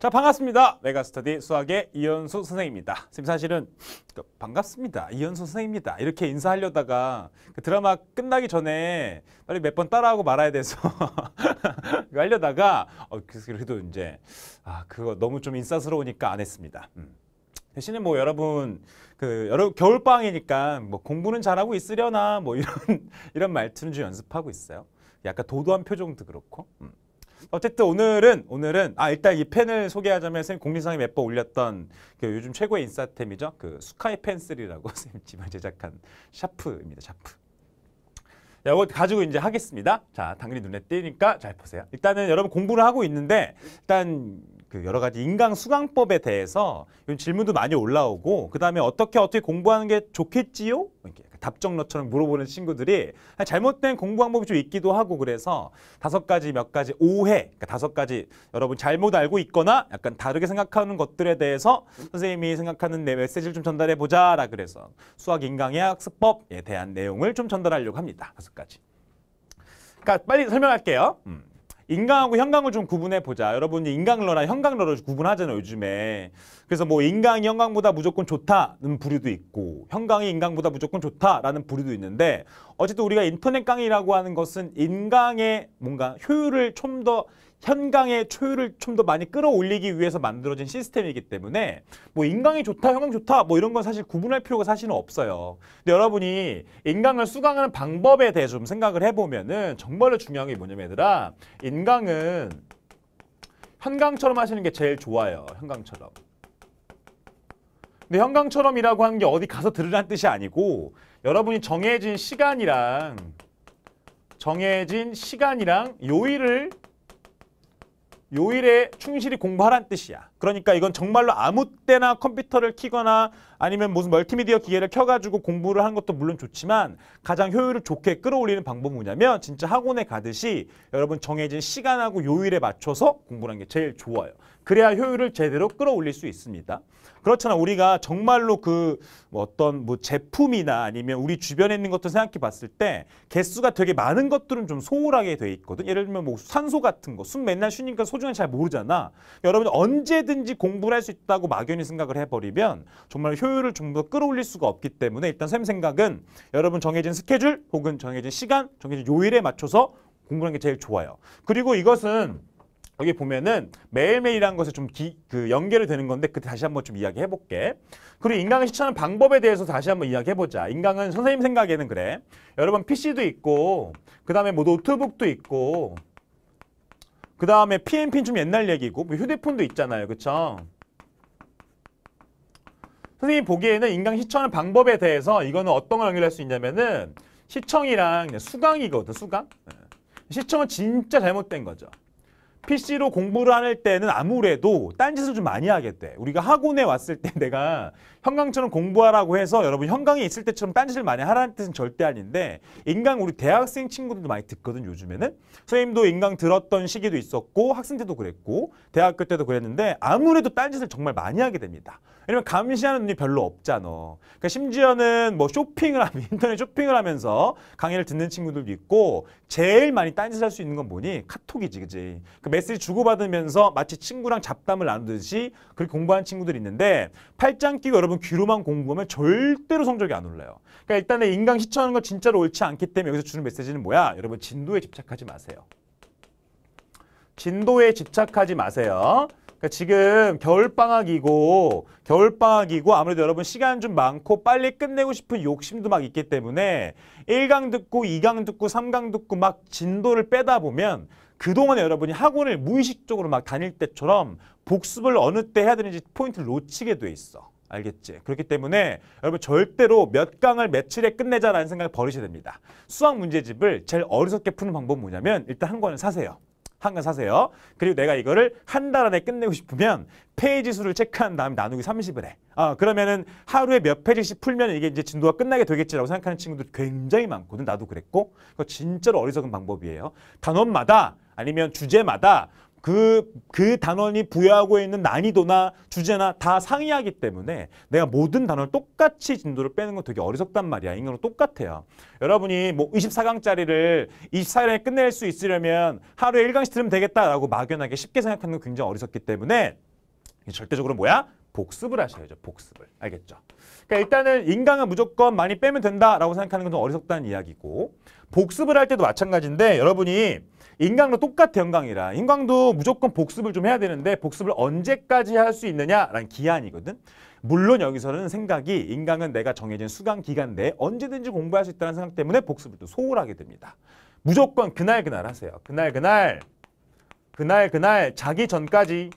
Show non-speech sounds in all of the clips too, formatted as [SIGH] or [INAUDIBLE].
자 반갑습니다. 메가스터디 수학의 이현수 선생입니다. 선생님 사실은 그 반갑습니다. 이현수 선생입니다. 이렇게 인사하려다가 그 드라마 끝나기 전에 빨리 몇 번 따라하고 말아야 돼서 [LAUGHS] 하려다가 어, 그래도 이제 아 그거 너무 좀 인싸스러우니까 안 했습니다. 음. 대신에 뭐 여러분 그 여러 겨울방학이니까 뭐 공부는 잘하고 있으려나 뭐 이런 [LAUGHS] 이런 말투는 좀 연습하고 있어요. 약간 도도한 표정도 그렇고. 음. 어쨌든 오늘은 오늘은 아 일단 이 펜을 소개하자면 선생님 공리상에 몇 번 올렸던 그 요즘 최고의 인싸템이죠. 그 스카이 펜슬이라고 선생님 [LAUGHS] 집안 제작한 샤프입니다. 샤프. 자, 이거 가지고 이제 하겠습니다. 자, 당연히 눈에 띄니까 잘 보세요. 일단은 여러분 공부를 하고 있는데 일단 그 여러 가지 인강 수강법에 대해서 질문도 많이 올라오고 그다음에 어떻게 어떻게 공부하는 게 좋겠지요? 이렇게 답정너처럼 물어보는 친구들이 잘못된 공부 방법이 좀 있기도 하고 그래서 다섯 가지 몇 가지 오해 그러니까 다섯 가지 여러분 잘못 알고 있거나 약간 다르게 생각하는 것들에 대해서 선생님이 생각하는 내 메시지를 좀 전달해 보자라 그래서 수학 인강의학 습법에 대한 내용을 좀 전달하려고 합니다. 다섯 가지. 그러니까 빨리 설명할게요. 음. 인강하고 형광을좀 구분해 보자. 여러분이 인강러나 형강러를 구분하잖아요, 요즘에. 그래서 뭐 인강이 형광보다 무조건 좋다는 부류도 있고 형광이 인강보다 무조건 좋다라는 부류도 있는데 어쨌든 우리가 인터넷 강의라고 하는 것은 인강의 뭔가 효율을 좀더 현강의 초율을 좀 더 많이 끌어올리기 위해서 만들어진 시스템이기 때문에 뭐 인강이 좋다, 형광 좋다 뭐 이런 건 사실 구분할 필요가 사실은 없어요. 근데 여러분이 인강을 수강하는 방법에 대해 좀 생각을 해보면은 정말로 중요한 게 뭐냐면 얘들아 인강은 현강처럼 하시는 게 제일 좋아요. 현강처럼. 근데 현강처럼이라고 하는 게 어디 가서 들으란 뜻이 아니고 여러분이 정해진 시간이랑 정해진 시간이랑 요일을 요일에 충실히 공부하란 뜻이야. 그러니까 이건 정말로 아무 때나 컴퓨터를 키거나 아니면 무슨 멀티미디어 기계를 켜가지고 공부를 하는 것도 물론 좋지만 가장 효율을 좋게 끌어올리는 방법은 뭐냐면 진짜 학원에 가듯이 여러분 정해진 시간하고 요일에 맞춰서 공부하는 게 제일 좋아요. 그래야 효율을 제대로 끌어올릴 수 있습니다. 그렇잖아 우리가 정말로 그 뭐 어떤 뭐 제품이나 아니면 우리 주변에 있는 것도 생각해 봤을 때 개수가 되게 많은 것들은 좀 소홀하게 돼 있거든. 예를 들면 뭐 산소 같은 거, 숨 맨날 쉬니까 소중한 잘 모르잖아. 여러분 언제든지 공부를 할 수 있다고 막연히 생각을 해버리면 정말 효율을 좀 더 끌어올릴 수가 없기 때문에 일단 쌤 생각은 여러분 정해진 스케줄 혹은 정해진 시간, 정해진 요일에 맞춰서 공부하는 게 제일 좋아요. 그리고 이것은 여기 보면은 매일매일한 것에 좀그 연결이 되는 건데 그때 다시 한번 좀 이야기해 볼게. 그리고 인강을 시청하는 방법에 대해서 다시 한번 이야기해 보자. 인강은 선생님 생각에는 그래. 여러분 PC도 있고 그다음에 뭐 노트북도 있고 그다음에 PMP는 좀 옛날 얘기고 뭐 휴대폰도 있잖아요. 그쵸 선생님 보기에는 인강 시청하는 방법에 대해서 이거는 어떤 걸 연결할 수 있냐면은 시청이랑 수강이거든, 수강. 네. 시청은 진짜 잘못된 거죠. PC로 공부를 할 때는 아무래도 딴짓을 좀 많이 하겠대. 우리가 학원에 왔을 때 [LAUGHS] 내가 형광처럼 공부하라고 해서 여러분 형광에 있을 때처럼 딴짓을 많이 하라는 뜻은 절대 아닌데 인강 우리 대학생 친구들도 많이 듣거든 요즘에는. 선생님도 인강 들었던 시기도 있었고 학생 때도 그랬고 대학교 때도 그랬는데 아무래도 딴짓을 정말 많이 하게 됩니다. 왜냐면 감시하는 눈이 별로 없잖아. 그러니까 심지어는 뭐 쇼핑을 하면 [LAUGHS] 인터넷 쇼핑을 하면서 강의를 듣는 친구들도 있고 제일 많이 딴짓 할수 있는 건 뭐니? 카톡이지 그지? 그 메시지 주고받으면서 마치 친구랑 잡담을 나누듯이 그렇게 공부하는 친구들이 있는데 팔짱 끼고 여러분 귀로만 공부하면 절대로 성적이 안 올라요. 그러니까 일단 은 인강 시청하는 건 진짜로 옳지 않기 때문에 여기서 주는 메시지는 뭐야? 여러분 진도에 집착하지 마세요. 진도에 집착하지 마세요. 그러니까 지금 겨울방학이고 겨울방학이고 아무래도 여러분 시간 좀 많고 빨리 끝내고 싶은 욕심도 막 있기 때문에 1강 듣고 2강 듣고 3강 듣고 막 진도를 빼다 보면 그동안에 여러분이 학원을 무의식적으로 막 다닐 때처럼 복습을 어느 때 해야 되는지 포인트를 놓치게 돼 있어. 알겠지? 그렇기 때문에 여러분 절대로 몇 강을 며칠에 끝내자라는 생각을 버리셔야 됩니다. 수학 문제집을 제일 어리석게 푸는 방법은 뭐냐면 일단 한 권을 사세요. 한건 사세요. 그리고 내가 이거를 한 달 안에 끝내고 싶으면 페이지 수를 체크한 다음에 나누기 30을 해. 아, 그러면은 하루에 몇 페이지씩 풀면 이게 이제 진도가 끝나게 되겠지라고 생각하는 친구들 굉장히 많거든. 나도 그랬고. 그거 진짜로 어리석은 방법이에요. 단원마다 아니면 주제마다 그, 그 단원이 부여하고 있는 난이도나 주제나 다 상이하기 때문에 내가 모든 단원을 똑같이 진도를 빼는 건 되게 어리석단 말이야. 인간은 똑같아요. 여러분이 뭐 24강짜리를 24일에 끝낼 수 있으려면 하루에 1강씩 들으면 되겠다라고 막연하게 쉽게 생각하는 건 굉장히 어리석기 때문에 절대적으로 뭐야? 복습을 하셔야죠. 복습을. 알겠죠? 그러니까 일단은 인강은 무조건 많이 빼면 된다라고 생각하는 건 좀 어리석다는 이야기고 복습을 할 때도 마찬가지인데 여러분이 인강도 똑같아 영강이라 인강도 무조건 복습을 좀 해야 되는데 복습을 언제까지 할 수 있느냐라는 기한이거든 물론 여기서는 생각이 인강은 내가 정해진 수강 기간 내에 언제든지 공부할 수 있다는 생각 때문에 복습을 또 소홀하게 됩니다 무조건 그날 그날 하세요 그날 그날 그날 그날 자기 전까지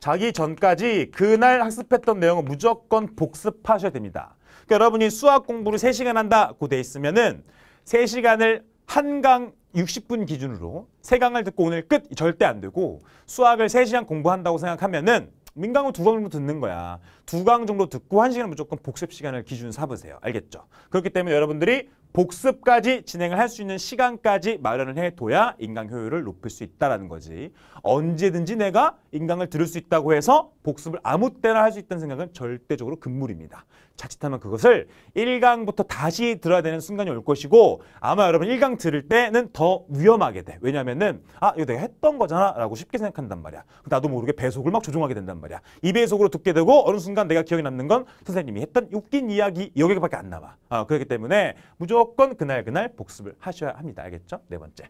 자기 전까지 그날 학습했던 내용을 무조건 복습하셔야 됩니다 그러니까 여러분이 수학 공부를 세시간 한다고 돼 있으면은 세시간을 한강 60분 기준으로 세 강을 듣고 오늘 끝 절대 안 되고 수학을 3시간 공부한다고 생각하면은 민강은 두강 정도 듣는 거야. 두 강 정도 듣고 한 시간 무조건 복습 시간을 기준 삼으세요. 알겠죠? 그렇기 때문에 여러분들이 복습까지 진행을 할 수 있는 시간까지 마련을 해둬야 인강 효율을 높일 수 있다는 거지. 언제든지 내가 인강을 들을 수 있다고 해서 복습을 아무 때나 할 수 있다는 생각은 절대적으로 금물입니다. 자칫하면 그것을 1강부터 다시 들어야 되는 순간이 올 것이고 아마 여러분 1강 들을 때는 더 위험하게 돼. 왜냐면은 아 이거 내가 했던 거잖아 라고 쉽게 생각한단 말이야. 나도 모르게 배속을 막 조종하게 된단 말이야. 이 배속으로 듣게 되고 어느 순간 내가 기억에 남는 건 선생님이 했던 웃긴 이야기 여기밖에 안 남아. 아, 그렇기 때문에 무조건 무조건 그날 그날 복습을 하셔야 합니다. 알겠죠? 네 번째.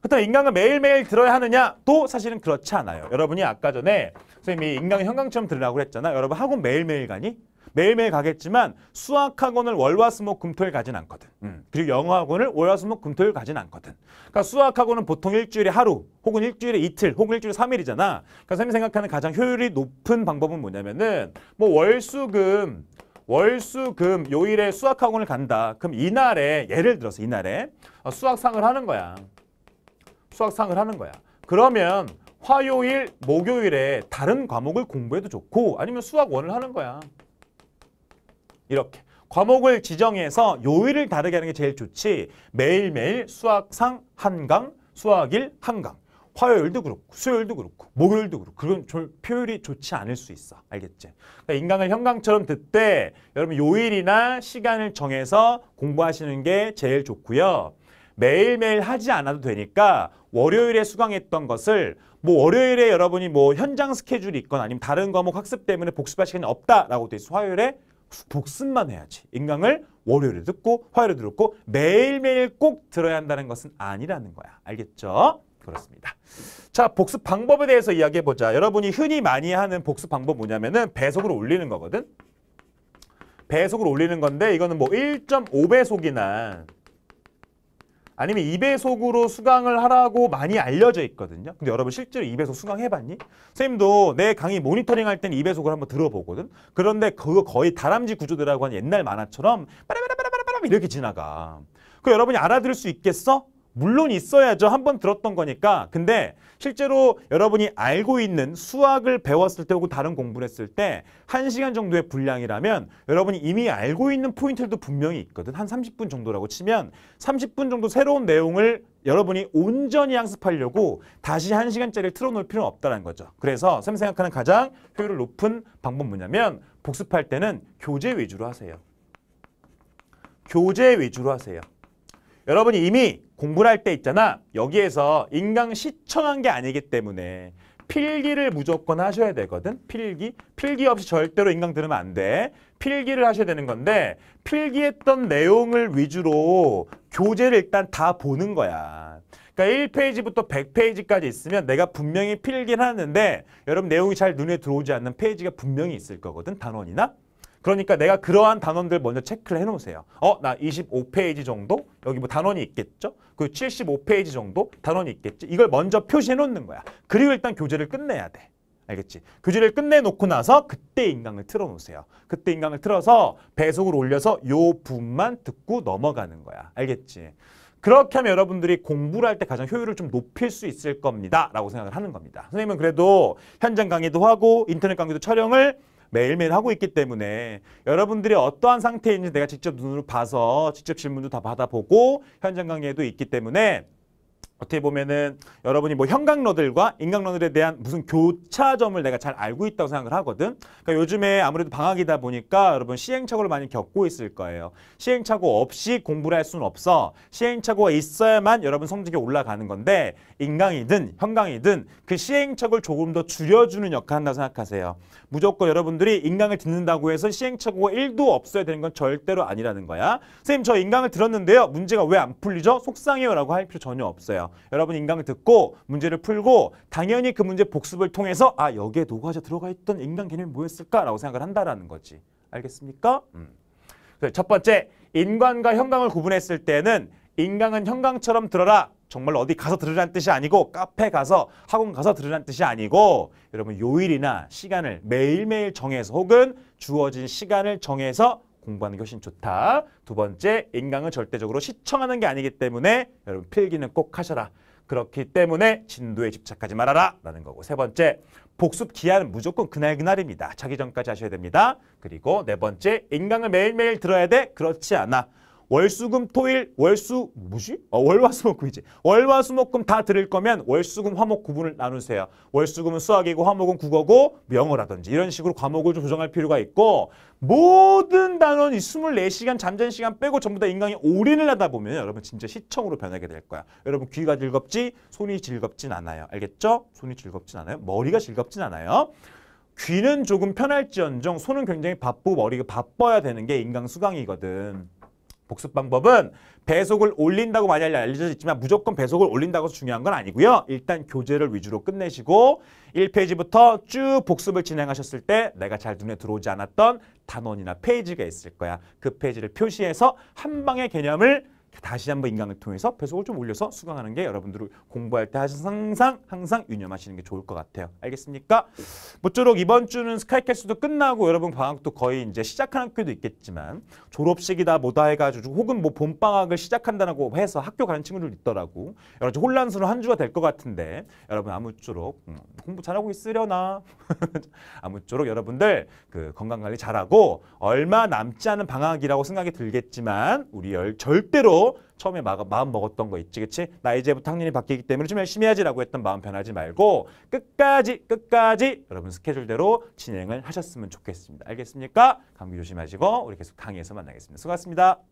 그렇다면 인강은 매일매일 들어야 하느냐? 또 사실은 그렇지 않아요. 여러분이 아까 전에 선생님이 인강의 형광처럼 들으라고 했잖아. 여러분 학원 매일매일 가니? 매일매일 가겠지만 수학학원을 월화수목 금토일 가진 않거든. 음. 그리고 영어학원을 월화수목 금토일 가진 않거든. 그러니까 수학학원은 보통 일주일에 하루 혹은 일주일에 이틀 혹은 일주일에 삼일이잖아 그러니까 선생님이 생각하는 가장 효율이 높은 방법은 뭐냐면은 뭐 월수금 월수금 요일에 수학학원을 간다. 그럼 이날에 예를 들어서 이날에 어, 수학상을 하는 거야. 수학상을 하는 거야. 그러면 화요일, 목요일에 다른 과목을 공부해도 좋고 아니면 수학원을 하는 거야. 이렇게. 과목을 지정해서 요일을 다르게 하는 게 제일 좋지 매일매일 수학상 한강, 수학일 한강 화요일도 그렇고 수요일도 그렇고 목요일도 그렇고 그건 좀 표율이 좋지 않을 수 있어. 알겠지? 그러니까 인강을 형광처럼 듣되 여러분 요일이나 시간을 정해서 공부하시는 게 제일 좋고요. 매일매일 하지 않아도 되니까 월요일에 수강했던 것을 뭐 월요일에 여러분이 뭐 현장 스케줄이 있거나 아니면 다른 과목 학습 때문에 복습할 시간이 없다라고 돼 있어. 화요일에 복습만 해야지. 인강을 월요일에 듣고 화요일에 듣고 매일매일 꼭 들어야 한다는 것은 아니라는 거야. 알겠죠? 그렇습니다. 자, 복습 방법에 대해서 이야기해 보자. 여러분이 흔히 많이 하는 복습 방법 뭐냐면은 배속으로 올리는 거거든. 배속으로 올리는 건데 이거는 뭐 1.5배속이나 아니면 2배속으로 수강을 하라고 많이 알려져 있거든요. 근데 여러분 실제로 2배속 수강해봤니? 선생님도 내 강의 모니터링 할 때는 2배속을 한번 들어보거든. 그런데 그거 거의 다람쥐 구조들하고 하는 옛날 만화처럼 빠라빠라빠라빠라 이렇게 지나가. 그 여러분이 알아들을 수 있겠어? 물론 있어야죠. 한번 들었던 거니까. 근데 실제로 여러분이 알고 있는 수학을 배웠을 때 혹은 다른 공부를 했을 때1시간 정도의 분량이라면 여러분이 이미 알고 있는 포인트들도 분명히 있거든. 한 30분 정도라고 치면 30분 정도 새로운 내용을 여러분이 온전히 학습하려고 다시 1시간짜리를 틀어놓을 필요는 없다는 거죠. 그래서 쌤 생각하는 가장 효율을 높은 방법 뭐냐면 복습할 때는 교재 위주로 하세요. 교재 위주로 하세요. 여러분이 이미 공부를 할 때 있잖아. 여기에서 인강 시청한 게 아니기 때문에 필기를 무조건 하셔야 되거든. 필기. 필기 없이 절대로 인강 들으면 안 돼. 필기를 하셔야 되는 건데 필기했던 내용을 위주로 교재를 일단 다 보는 거야. 그러니까 1페이지부터 100페이지까지 있으면 내가 분명히 필기는 하는데 여러분 내용이 잘 눈에 들어오지 않는 페이지가 분명히 있을 거거든. 단원이나. 그러니까 내가 그러한 단원들 먼저 체크를 해놓으세요. 어, 나 25페이지 정도? 여기 뭐 단원이 있겠죠? 그 75페이지 정도? 단원이 있겠지? 이걸 먼저 표시해놓는 거야. 그리고 일단 교재를 끝내야 돼. 알겠지? 교재를 끝내놓고 나서 그때 인강을 틀어놓으세요. 그때 인강을 틀어서 배속을 올려서 요 부분만 듣고 넘어가는 거야. 알겠지? 그렇게 하면 여러분들이 공부를 할 때 가장 효율을 좀 높일 수 있을 겁니다. 라고 생각을 하는 겁니다. 선생님은 그래도 현장 강의도 하고 인터넷 강의도 촬영을 매일매일 하고 있기 때문에 여러분들이 어떠한 상태인지 내가 직접 눈으로 봐서 직접 질문도 다 받아보고 현장 강의에도 있기 때문에 어떻게 보면은 여러분이 뭐 형광러들과 인강러들에 대한 무슨 교차점을 내가 잘 알고 있다고 생각을 하거든. 그러니까 요즘에 아무래도 방학이다 보니까 여러분 시행착오를 많이 겪고 있을 거예요. 시행착오 없이 공부를 할 수는 없어. 시행착오가 있어야만 여러분 성적이 올라가는 건데 인강이든 형광이든 그 시행착오를 조금 더 줄여주는 역할을 한다고 생각하세요. 무조건 여러분들이 인강을 듣는다고 해서 시행착오가 1도 없어야 되는 건 절대로 아니라는 거야. 선생님 저 인강을 들었는데요. 문제가 왜 안 풀리죠? 속상해요 라고 할 필요 전혀 없어요. 여러분 인강 을 듣고 문제를 풀고 당연히 그 문제 복습을 통해서 아 여기에 노가자 들어가 있던 인강 개념이 뭐였을까라고 생각을 한다라는 거지. 알겠습니까? 음. 첫 번째 인간과 형광을 구분했을 때는 인강은 형광처럼 들어라. 정말 어디 가서 들으라는 뜻이 아니고 카페 가서 학원 가서 들으라는 뜻이 아니고 여러분 요일이나 시간을 매일매일 정해서 혹은 주어진 시간을 정해서 공부하는 게 훨씬 좋다. 두 번째, 인강은 절대적으로 시청하는 게 아니기 때문에 여러분 필기는 꼭 하셔라. 그렇기 때문에 진도에 집착하지 말아라 라는 거고 세 번째 복습 기한은 무조건 그날 그날입니다 자기 전까지 하셔야 됩니다 그리고 네 번째 인강을 매일매일 들어야 돼 그렇지 않아 월수금 토일 월수 뭐지? 어, 월화수목금이지. 월화수목금 다 들을 거면 월수금 화목 구분을 나누세요. 월수금은 수학이고 화목은 국어고 영어라든지 이런 식으로 과목을 좀 조정할 필요가 있고 모든 단원이 24시간 잠잔 시간 빼고 전부 다인강이 올인을 하다 보면 여러분 진짜 시청으로 변하게 될 거야. 여러분 귀가 즐겁지 손이 즐겁진 않아요. 알겠죠? 손이 즐겁진 않아요. 머리가 즐겁진 않아요. 귀는 조금 편할지언정 손은 굉장히 바쁘고 머리가 바빠야 되는 게 인강 수강이거든. 복습 방법은 배속을 올린다고 많이 알려져 있지만 무조건 배속을 올린다고 해서 중요한 건 아니고요. 일단 교재를 위주로 끝내시고 1페이지부터 쭉 복습을 진행하셨을 때 내가 잘 눈에 들어오지 않았던 단원이나 페이지가 있을 거야. 그 페이지를 표시해서 한 방의 개념을 다시 한번 인강을 통해서 배속을 좀 올려서 수강하는 게여러분들을 공부할 때 항상 항상 유념하시는 게 좋을 것 같아요. 알겠습니까? 모쪼록 이번 주는 스카이캐스도 끝나고 여러분 방학도 거의 이제 시작하는 학교도 있겠지만 졸업식이다 뭐다 해가지고 혹은 뭐 봄방학을 시작한다고 해서 학교 가는 친구들 있더라고. 여러 분 혼란스러운 한 주가 될 것 같은데 여러분 아무쪼록 음, 공부 잘하고 있으려나? [LAUGHS] 아무쪼록 여러분들 그 건강관리 잘하고 얼마 남지 않은 방학이라고 생각이 들겠지만 우리 열 절대로 처음에 마음 먹었던 거 있지 그치? 나 이제부터 학년이 바뀌기 때문에 좀 열심히 해야지라고 했던 마음 변하지 말고 끝까지 끝까지 여러분 스케줄대로 진행을 하셨으면 좋겠습니다. 알겠습니까? 감기 조심하시고 우리 계속 강의에서 만나겠습니다. 수고하셨습니다.